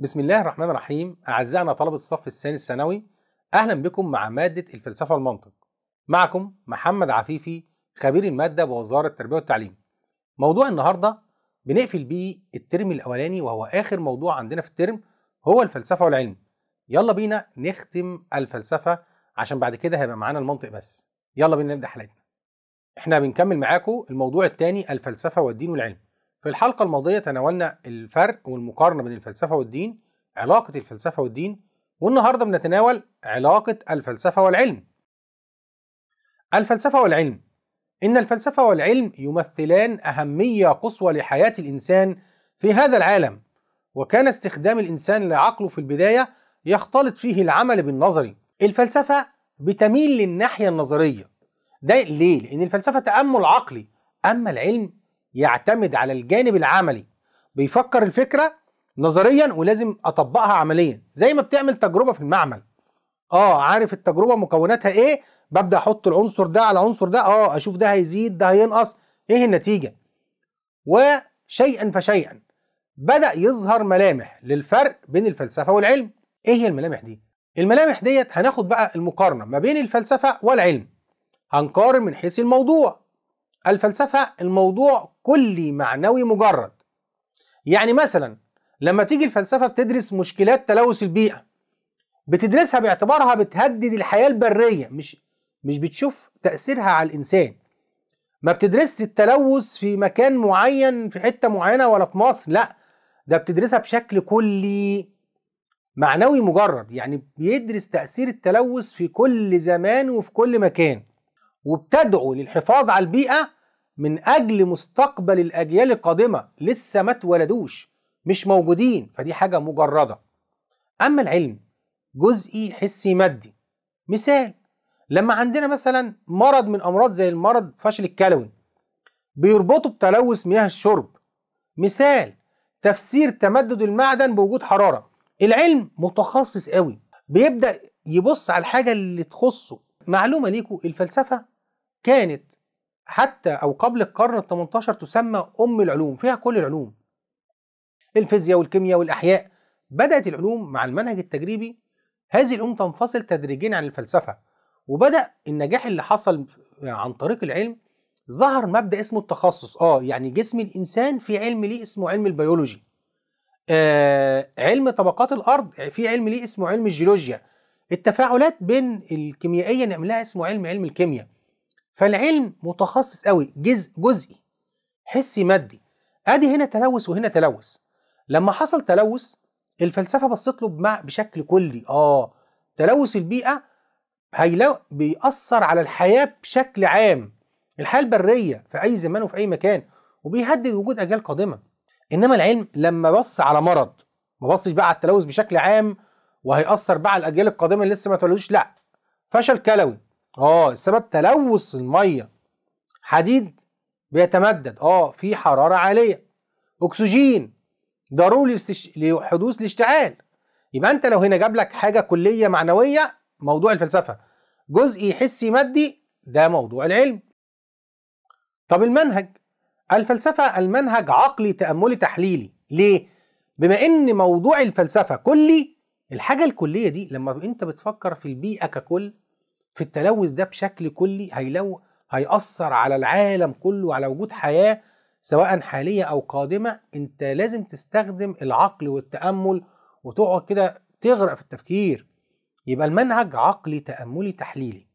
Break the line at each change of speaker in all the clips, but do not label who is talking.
بسم الله الرحمن الرحيم أعزائنا طلبة الصف الثاني الثانوي أهلا بكم مع مادة الفلسفة والمنطق معكم محمد عفيفي خبير المادة بوزارة التربية والتعليم موضوع النهاردة بنقفل بيه الترم الأولاني وهو آخر موضوع عندنا في الترم هو الفلسفة والعلم يلا بينا نختم الفلسفة عشان بعد كده هيبقى معانا المنطق بس يلا بينا نبدأ حلقتنا احنا بنكمل معاكم الموضوع الثاني الفلسفة والدين والعلم في الحلقة الماضية تناولنا الفرق والمقارنة بين الفلسفة والدين علاقة الفلسفة والدين والنهاردة بنتناول علاقة الفلسفة والعلم الفلسفة والعلم إن الفلسفة والعلم يمثلان أهمية قصوى لحياة الإنسان في هذا العالم وكان استخدام الإنسان لعقله في البداية يختلط فيه العمل بالنظري الفلسفة بتميل للناحية النظرية ده ليه؟ لأن الفلسفة تأمل عقلي أما العلم يعتمد على الجانب العملي بيفكر الفكره نظريا ولازم اطبقها عمليا زي ما بتعمل تجربه في المعمل اه عارف التجربه مكوناتها ايه ببدا احط العنصر ده على العنصر ده اه اشوف ده هيزيد ده هينقص ايه النتيجه وشيئا فشيئا بدا يظهر ملامح للفرق بين الفلسفه والعلم ايه هي الملامح دي الملامح ديت هناخد بقى المقارنه ما بين الفلسفه والعلم هنقارن من حيث الموضوع الفلسفة الموضوع كلي معنوي مجرد يعني مثلا لما تيجي الفلسفة بتدرس مشكلات تلوث البيئة بتدرسها باعتبارها بتهدد الحياة البرية مش مش بتشوف تأثيرها على الإنسان ما بتدرس التلوث في مكان معين في حتة معينة ولا في مصر لا ده بتدرسها بشكل كلي معنوي مجرد يعني بيدرس تأثير التلوث في كل زمان وفي كل مكان وبتدعو للحفاظ على البيئة من أجل مستقبل الأجيال القادمة لسه ما اتولدوش مش موجودين فدي حاجة مجردة أما العلم جزئي حسي مادي مثال لما عندنا مثلا مرض من أمراض زي المرض فشل الكلوي بيربطوا بتلوث مياه الشرب مثال تفسير تمدد المعدن بوجود حرارة العلم متخصص قوي بيبدأ يبص على الحاجة اللي تخصه معلومة ليكوا الفلسفة كانت حتى أو قبل القرن ال 18 تسمى أم العلوم فيها كل العلوم الفيزياء والكيمياء والأحياء بدأت العلوم مع المنهج التجريبي هذه العلوم تنفصل تدريجيا عن الفلسفة وبدأ النجاح اللي حصل عن طريق العلم ظهر مبدأ اسمه التخصص اه يعني جسم الإنسان في علم ليه اسمه علم البيولوجي آه علم طبقات الأرض في علم ليه اسمه علم الجيولوجيا التفاعلات بين الكيميائية نعملها اسمه علم علم الكيمياء فالعلم متخصص قوي جزء جزئي حسي مادي ادي هنا تلوث وهنا تلوث لما حصل تلوث الفلسفه بصت له بشكل كلي اه تلوث البيئه هيلو بيأثر على الحياه بشكل عام الحياه البريه في اي زمان وفي اي مكان وبيهدد وجود اجيال قادمه انما العلم لما بص على مرض ما بصش بقى على التلوث بشكل عام وهيأثر بقى على الاجيال القادمه اللي لسه ما تولدوش لا فشل كلوي اه السبب تلوث الميه حديد بيتمدد اه في حراره عاليه اكسجين ضروري لحدوث الاشتعال يبقى انت لو هنا جاب لك حاجه كليه معنويه موضوع الفلسفه جزئي حسي مادي ده موضوع العلم طب المنهج الفلسفه المنهج عقلي تاملي تحليلي ليه بما ان موضوع الفلسفه كلي الحاجه الكليه دي لما انت بتفكر في البيئه ككل في التلوث ده بشكل كلي هيلو هيأثر على العالم كله وعلى وجود حياة سواء حالية أو قادمة أنت لازم تستخدم العقل والتأمل وتقعد كده تغرق في التفكير يبقى المنهج عقلي تأملي تحليلي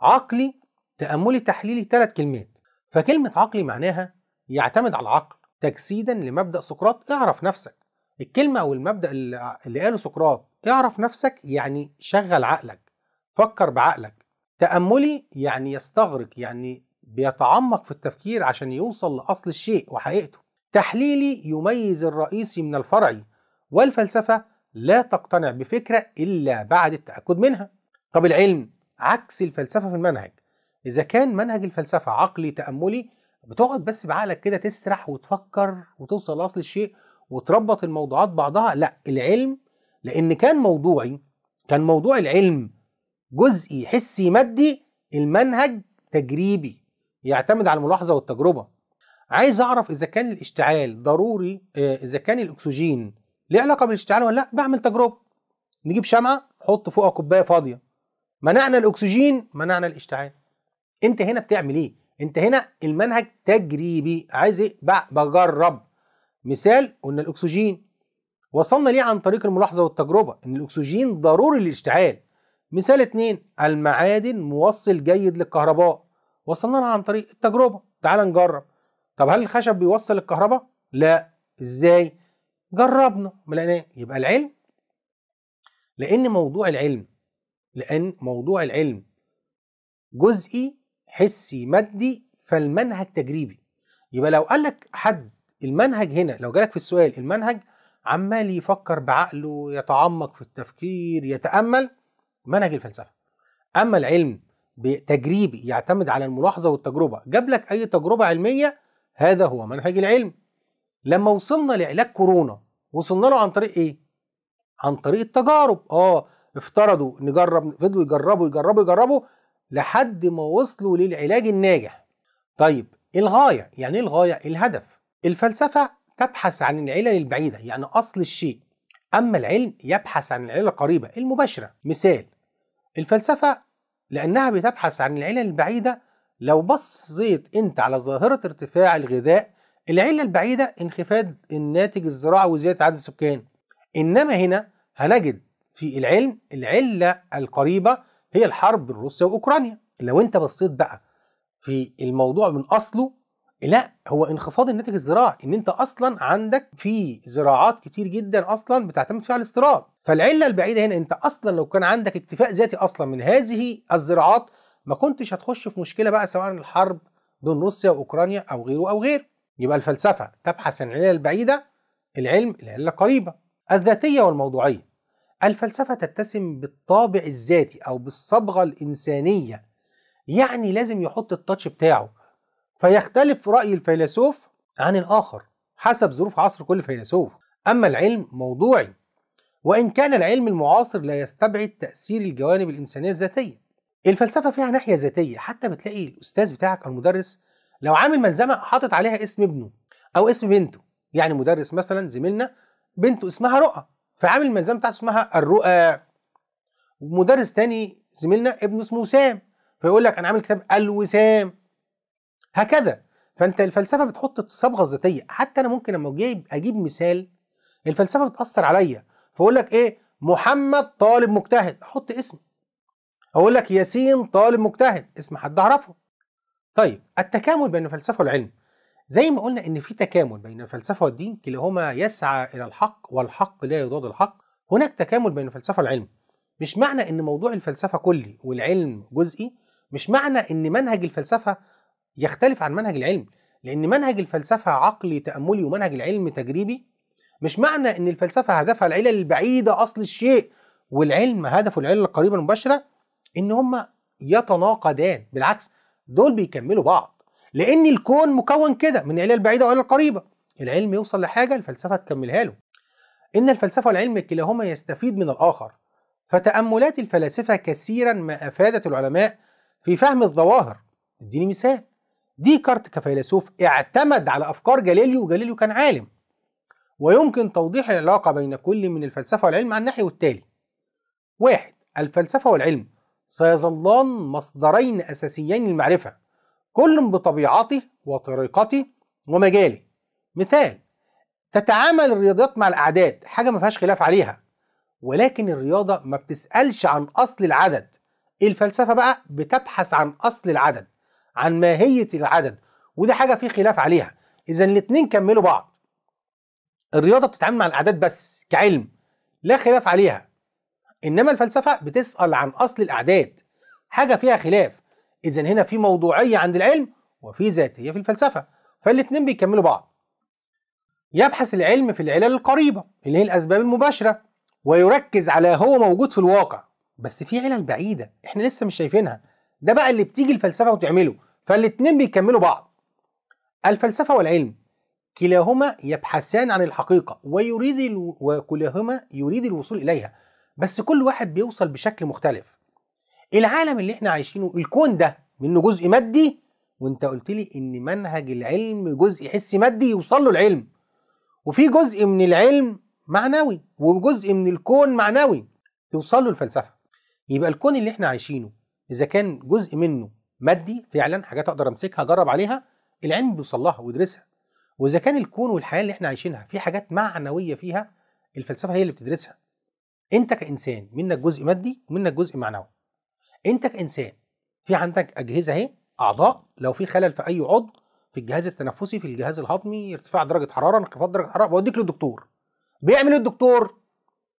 عقلي تأملي تحليلي ثلاث كلمات فكلمة عقلي معناها يعتمد على العقل تجسيدا لمبدأ سقراط اعرف نفسك الكلمة أو المبدأ اللي قاله سقراط اعرف نفسك يعني شغل عقلك فكر بعقلك تأملي يعني يستغرق يعني بيتعمق في التفكير عشان يوصل لأصل الشيء وحقيقته تحليلي يميز الرئيسي من الفرعي والفلسفة لا تقتنع بفكرة إلا بعد التأكد منها طب العلم عكس الفلسفة في المنهج إذا كان منهج الفلسفة عقلي تأملي بتقعد بس بعقلك كده تسرح وتفكر وتوصل لأصل الشيء وتربط الموضوعات بعضها لا العلم لأن كان موضوعي كان موضوع العلم جزئي حسي مادي المنهج تجريبي يعتمد على الملاحظة والتجربة عايز أعرف إذا كان الاشتعال ضروري آه، إذا كان الأكسجين ليه علاقة بالاشتعال ولا لأ بعمل تجربة نجيب شمعة حط فوقها كوباية فاضية منعنا الأكسجين منعنا الاشتعال أنت هنا بتعمل إيه؟ أنت هنا المنهج تجريبي عايز إيه؟ بجرب مثال قلنا الأكسجين وصلنا ليه عن طريق الملاحظة والتجربة إن الأكسجين ضروري للاشتعال مثال اتنين المعادن موصل جيد للكهرباء وصلنا لها عن طريق التجربة تعال نجرب طب هل الخشب بيوصل الكهرباء؟ لا ازاي؟ جربنا ما لقيناه يبقى العلم لأن موضوع العلم لأن موضوع العلم جزئي حسي مادي فالمنهج تجريبي يبقى لو قال لك حد المنهج هنا لو جالك في السؤال المنهج عمال يفكر بعقله يتعمق في التفكير يتأمل منهج الفلسفه اما العلم تجريبي يعتمد على الملاحظه والتجربه جاب لك اي تجربه علميه هذا هو منهج العلم لما وصلنا لعلاج كورونا وصلنا له عن طريق ايه عن طريق التجارب اه افترضوا نجرب فضلوا يجربوا يجربوا يجربوا لحد ما وصلوا للعلاج الناجح طيب الغايه يعني ايه الغايه الهدف الفلسفه تبحث عن العلل البعيده يعني اصل الشيء اما العلم يبحث عن العلل القريبه المباشره مثال الفلسفة لأنها بتبحث عن العلل البعيدة لو بصيت أنت على ظاهرة ارتفاع الغذاء العلة البعيدة انخفاض الناتج الزراعي وزيادة عدد السكان إنما هنا هنجد في العلم العلة القريبة هي الحرب بين روسيا وأوكرانيا لو أنت بصيت بقى في الموضوع من أصله لا هو انخفاض الناتج الزراعي ان انت اصلا عندك في زراعات كتير جدا اصلا بتعتمد فيها على الاستيراد فالعله البعيده هنا انت اصلا لو كان عندك اكتفاء ذاتي اصلا من هذه الزراعات ما كنتش هتخش في مشكله بقى سواء الحرب بين روسيا واوكرانيا او غيره او غيره يبقى الفلسفه تبحث عن العله البعيده العلم العله القريبه الذاتيه والموضوعيه الفلسفه تتسم بالطابع الذاتي او بالصبغه الانسانيه يعني لازم يحط التاتش بتاعه فيختلف رأي الفيلسوف عن الآخر حسب ظروف عصر كل فيلسوف أما العلم موضوعي وإن كان العلم المعاصر لا يستبعد تأثير الجوانب الإنسانية الذاتية الفلسفة فيها ناحية ذاتية حتى بتلاقي الأستاذ بتاعك أو المدرس لو عامل ملزمة حاطط عليها اسم ابنه أو اسم بنته يعني مدرس مثلا زميلنا بنته اسمها رؤى فعامل الملزمة بتاعته اسمها الرؤى ومدرس تاني زميلنا ابنه اسمه وسام فيقول لك أنا عامل كتاب الوسام هكذا فانت الفلسفه بتحط الصبغه الذاتيه حتى انا ممكن لما اجيب اجيب مثال الفلسفه بتاثر عليا فاقول لك ايه محمد طالب مجتهد احط اسم اقول لك ياسين طالب مجتهد اسم حد اعرفه طيب التكامل بين الفلسفه والعلم زي ما قلنا ان في تكامل بين الفلسفه والدين كلاهما يسعى الى الحق والحق لا يضاد الحق هناك تكامل بين الفلسفه والعلم مش معنى ان موضوع الفلسفه كلي والعلم جزئي مش معنى ان منهج الفلسفه يختلف عن منهج العلم لأن منهج الفلسفة عقلي تأملي ومنهج العلم تجريبي مش معنى أن الفلسفة هدفها العلل البعيدة أصل الشيء والعلم هدفه العلل القريبة المباشرة إن هما يتناقضان بالعكس دول بيكملوا بعض لأن الكون مكون كده من العلل البعيدة والعلل القريبة العلم يوصل لحاجة الفلسفة تكملها له إن الفلسفة والعلم كلاهما يستفيد من الآخر فتأملات الفلاسفة كثيرا ما أفادت العلماء في فهم الظواهر اديني مثال ديكارت كفيلسوف اعتمد على أفكار جاليليو وجاليليو كان عالم ويمكن توضيح العلاقة بين كل من الفلسفة والعلم على النحو التالي واحد الفلسفة والعلم سيظلان مصدرين أساسيين للمعرفة كل بطبيعته وطريقته ومجاله مثال تتعامل الرياضيات مع الأعداد حاجة ما فيهاش خلاف عليها ولكن الرياضة ما بتسألش عن أصل العدد الفلسفة بقى بتبحث عن أصل العدد عن ماهيه العدد ودي حاجه في خلاف عليها اذا الاتنين كملوا بعض الرياضه بتتعامل مع الاعداد بس كعلم لا خلاف عليها انما الفلسفه بتسال عن اصل الاعداد حاجه فيها خلاف اذا هنا في موضوعيه عند العلم وفي ذاتيه في الفلسفه فالاتنين بيكملوا بعض يبحث العلم في العلل القريبه اللي هي الاسباب المباشره ويركز على هو موجود في الواقع بس في علل بعيده احنا لسه مش شايفينها ده بقى اللي بتيجي الفلسفه وتعمله فالاتنين بيكملوا بعض الفلسفه والعلم كلاهما يبحثان عن الحقيقه ويريد الو... وكلاهما يريد الوصول اليها بس كل واحد بيوصل بشكل مختلف العالم اللي احنا عايشينه الكون ده منه جزء مادي وانت قلت لي ان منهج العلم جزء حسي مادي يوصل له العلم وفي جزء من العلم معنوي وجزء من الكون معنوي توصل له الفلسفه يبقى الكون اللي احنا عايشينه اذا كان جزء منه مادي فعلا حاجات اقدر امسكها اجرب عليها العلم بيوصل لها ويدرسها واذا كان الكون والحياه اللي احنا عايشينها في حاجات معنويه فيها الفلسفه هي اللي بتدرسها انت كانسان منك جزء مادي ومنك جزء معنوي انت كانسان في عندك اجهزه اهي اعضاء لو في خلل في اي عضو في الجهاز التنفسي في الجهاز الهضمي ارتفاع درجه حراره انخفاض درجه حراره بوديك للدكتور بيعمل ايه الدكتور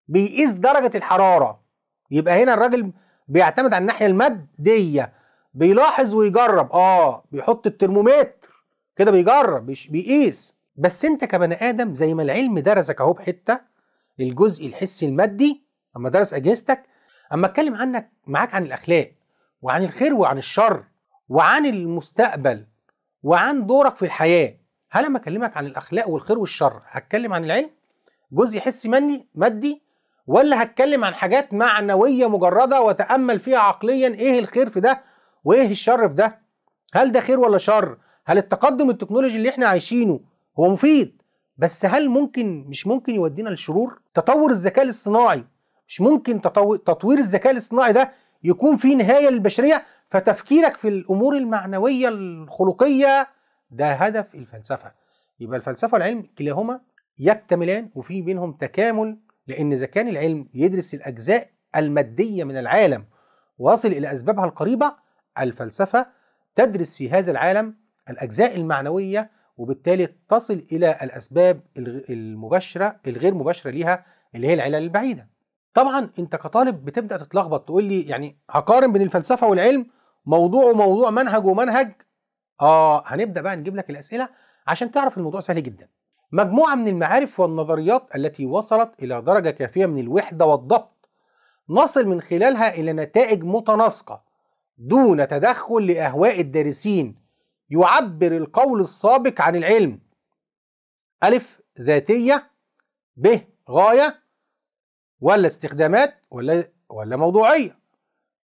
بيقيس درجه الحراره يبقى هنا الراجل بيعتمد على الناحيه الماديه بيلاحظ ويجرب اه بيحط الترمومتر كده بيجرب بيقيس بس انت كبني ادم زي ما العلم درسك اهو بحته الجزء الحسي المادي اما درس اجهزتك اما اتكلم عنك معاك عن الاخلاق وعن الخير وعن الشر وعن المستقبل وعن دورك في الحياه هل اما اكلمك عن الاخلاق والخير والشر هتكلم عن العلم جزء حسي مني مادي ولا هتكلم عن حاجات معنوية مجردة وتأمل فيها عقليا ايه الخير في ده وايه الشر في ده هل ده خير ولا شر هل التقدم التكنولوجي اللي احنا عايشينه هو مفيد بس هل ممكن مش ممكن يودينا للشرور تطور الذكاء الاصطناعي مش ممكن تطوير الذكاء الاصطناعي ده يكون فيه نهاية للبشرية فتفكيرك في الأمور المعنوية الخلقية ده هدف الفلسفة يبقى الفلسفة والعلم كلاهما يكتملان وفي بينهم تكامل لأن إذا كان العلم يدرس الأجزاء المادية من العالم واصل إلى أسبابها القريبة الفلسفة تدرس في هذا العالم الأجزاء المعنوية وبالتالي تصل إلى الأسباب المباشرة الغير مباشرة ليها اللي هي العلل البعيدة طبعا أنت كطالب بتبدأ تتلخبط تقول لي يعني هقارن بين الفلسفة والعلم موضوع وموضوع منهج ومنهج آه هنبدأ بقى نجيب لك الأسئلة عشان تعرف الموضوع سهل جدا مجموعة من المعارف والنظريات التي وصلت إلى درجة كافية من الوحدة والضبط نصل من خلالها إلى نتائج متناسقة دون تدخل لأهواء الدارسين يعبر القول السابق عن العلم ألف ذاتية ب غاية ولا استخدامات ولا ولا موضوعية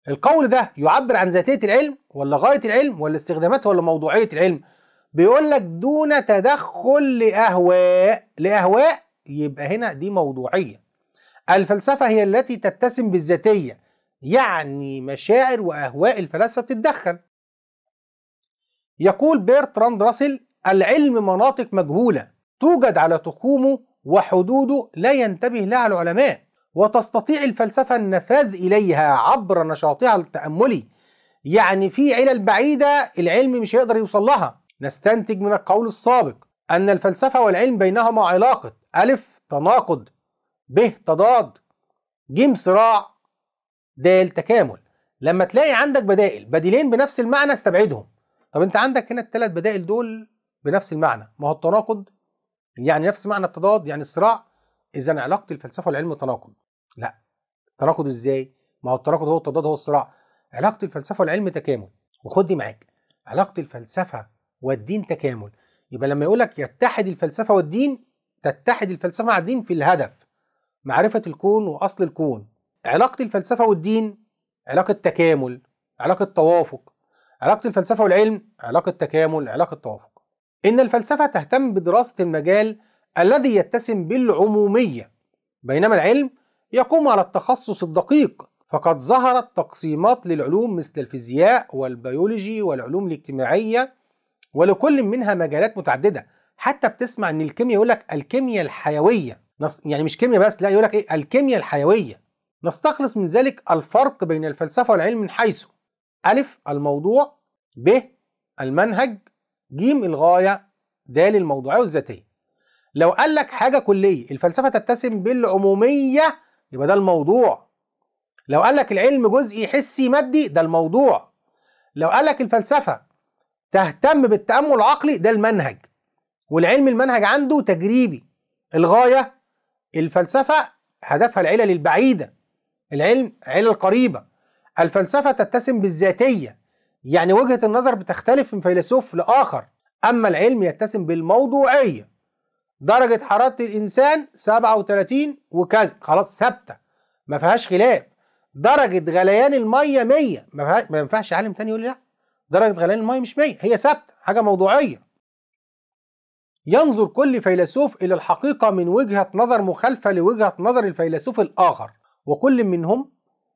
القول ده يعبر عن ذاتية العلم ولا غاية العلم ولا استخدامات ولا موضوعية العلم بيقول لك دون تدخل لاهواء لاهواء يبقى هنا دي موضوعيه الفلسفه هي التي تتسم بالذاتيه يعني مشاعر واهواء الفلاسفه بتتدخل يقول بيرتراند راسل العلم مناطق مجهوله توجد على تخومه وحدوده لا ينتبه لها العلماء وتستطيع الفلسفه النفاذ اليها عبر نشاطها التاملي يعني في علل بعيده العلم مش هيقدر يوصل لها نستنتج من القول السابق أن الفلسفة والعلم بينهما علاقة ألف تناقض ب تضاد ج صراع د تكامل لما تلاقي عندك بدائل بديلين بنفس المعنى استبعدهم طب انت عندك هنا الثلاث بدائل دول بنفس المعنى ما هو التناقض يعني نفس معنى التضاد يعني الصراع اذا علاقه الفلسفه والعلم تناقض لا تناقض ازاي ما هو التناقض هو التضاد هو الصراع علاقه الفلسفه والعلم تكامل وخد دي معاك علاقه الفلسفه والدين تكامل يبقى لما يقولك يتحد الفلسفة والدين تتحد الفلسفة مع الدين في الهدف معرفة الكون وأصل الكون علاقة الفلسفة والدين علاقة تكامل علاقة توافق علاقة الفلسفة والعلم علاقة تكامل علاقة توافق إن الفلسفة تهتم بدراسة المجال الذي يتسم بالعمومية بينما العلم يقوم على التخصص الدقيق فقد ظهرت تقسيمات للعلوم مثل الفيزياء والبيولوجي والعلوم الاجتماعية ولكل منها مجالات متعدده حتى بتسمع ان الكيمياء يقول لك الكيمياء الحيويه يعني مش كيمياء بس لا يقول لك ايه الكيمياء الحيويه نستخلص من ذلك الفرق بين الفلسفه والعلم من حيث ألف الموضوع ب المنهج ج الغايه د الموضوعيه والذاتيه لو قال لك حاجه كليه الفلسفه تتسم بالعموميه يبقى ده الموضوع لو قال لك العلم جزئي حسي مادي ده الموضوع لو قال لك الفلسفه تهتم بالتامل العقلي ده المنهج والعلم المنهج عنده تجريبي الغايه الفلسفه هدفها العلل البعيده العلم علل قريبه الفلسفه تتسم بالذاتيه يعني وجهه النظر بتختلف من فيلسوف لاخر اما العلم يتسم بالموضوعيه درجه حراره الانسان 37 وكذا خلاص ثابته ما فيهاش خلاف درجه غليان الميه 100 ما ينفعش عالم تاني يقول لي لا درجة غليان المية مش 100 هي ثابتة حاجة موضوعية ينظر كل فيلسوف إلى الحقيقة من وجهة نظر مخالفة لوجهة نظر الفيلسوف الآخر وكل منهم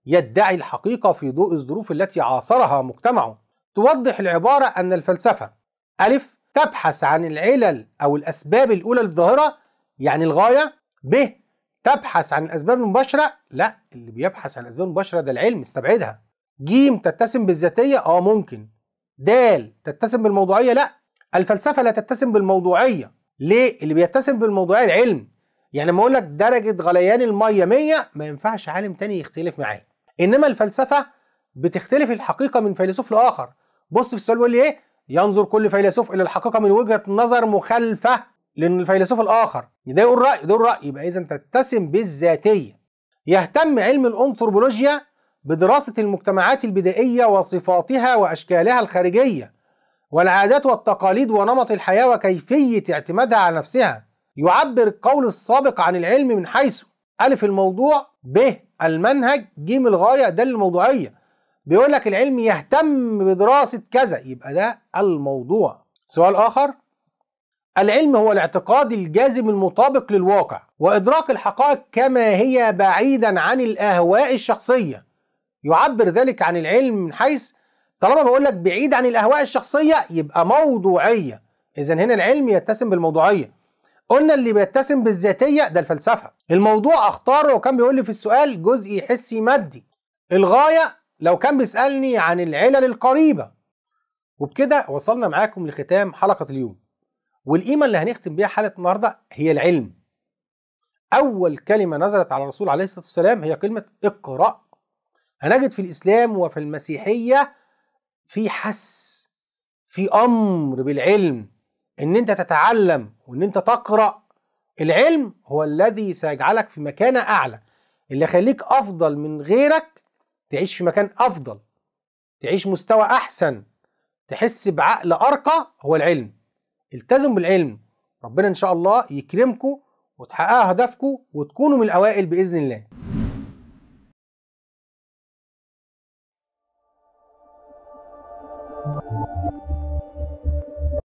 يدعي الحقيقة في ضوء الظروف التي عاصرها مجتمعه توضح العبارة أن الفلسفة ألف تبحث عن العلل أو الأسباب الأولى للظاهرة يعني الغاية ب تبحث عن الأسباب المباشرة لا اللي بيبحث عن الأسباب المباشرة ده العلم استبعدها ج تتسم بالذاتية اه ممكن د تتسم بالموضوعيه لا الفلسفه لا تتسم بالموضوعيه ليه اللي بيتسم بالموضوعيه العلم يعني لما اقول لك درجه غليان الميه 100 ما ينفعش عالم تاني يختلف معاه انما الفلسفه بتختلف الحقيقه من فيلسوف لاخر بص في السؤال بيقول لي ايه ينظر كل فيلسوف الى الحقيقه من وجهه نظر مخالفه للفيلسوف الاخر ده يقول راي ده يقول راي يبقى اذا تتسم بالذاتيه يهتم علم الانثروبولوجيا بدراسة المجتمعات البدائية وصفاتها وأشكالها الخارجية والعادات والتقاليد ونمط الحياة وكيفية اعتمادها على نفسها يعبر القول السابق عن العلم من حيث ألف الموضوع ب المنهج ج الغاية د الموضوعية بيقول لك العلم يهتم بدراسة كذا يبقى ده الموضوع سؤال آخر العلم هو الاعتقاد الجازم المطابق للواقع وإدراك الحقائق كما هي بعيدا عن الأهواء الشخصية يعبر ذلك عن العلم من حيث طالما بقول لك بعيد عن الاهواء الشخصيه يبقى موضوعيه اذا هنا العلم يتسم بالموضوعيه قلنا اللي بيتسم بالذاتيه ده الفلسفه الموضوع اختاره وكان بيقول لي في السؤال جزئي حسي مادي الغايه لو كان بيسالني عن العلل القريبه وبكده وصلنا معاكم لختام حلقه اليوم والقيمه اللي هنختم بيها حلقه النهارده هي العلم اول كلمه نزلت على الرسول عليه الصلاه والسلام هي كلمه اقرأ هنجد في الإسلام وفي المسيحية في حس في أمر بالعلم إن أنت تتعلم وإن أنت تقرأ العلم هو الذي سيجعلك في مكانة أعلى اللي يخليك أفضل من غيرك تعيش في مكان أفضل تعيش مستوى أحسن تحس بعقل أرقى هو العلم التزم بالعلم ربنا إن شاء الله يكرمكم وتحققوا أهدافكم وتكونوا من الأوائل بإذن الله